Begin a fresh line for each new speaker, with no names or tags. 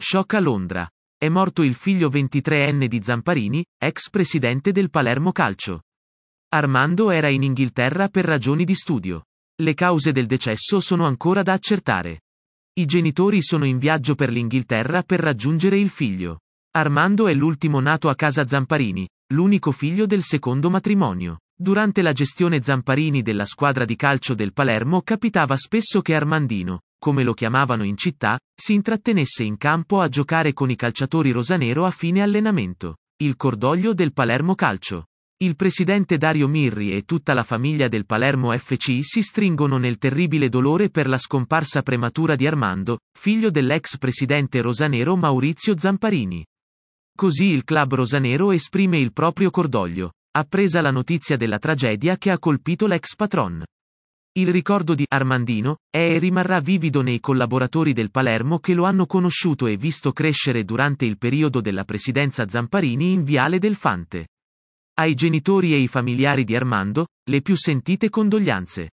Shock a Londra. È morto il figlio 23enne di Zamparini, ex presidente del Palermo Calcio. Armando era in Inghilterra per ragioni di studio. Le cause del decesso sono ancora da accertare. I genitori sono in viaggio per l'Inghilterra per raggiungere il figlio. Armando è l'ultimo nato a casa Zamparini, l'unico figlio del secondo matrimonio. Durante la gestione Zamparini della squadra di calcio del Palermo capitava spesso che Armandino, come lo chiamavano in città, si intrattenesse in campo a giocare con i calciatori rosanero a fine allenamento. Il cordoglio del Palermo Calcio. Il presidente Dario Mirri e tutta la famiglia del Palermo FC si stringono nel terribile dolore per la scomparsa prematura di Armando, figlio dell'ex presidente rosanero Maurizio Zamparini. Così il club rosanero esprime il proprio cordoglio, appresa la notizia della tragedia che ha colpito l'ex patron. Il ricordo di Armandino è e rimarrà vivido nei collaboratori del Palermo che lo hanno conosciuto e visto crescere durante il periodo della presidenza Zamparini in Viale del Fante. Ai genitori e ai familiari di Armando, le più sentite condoglianze.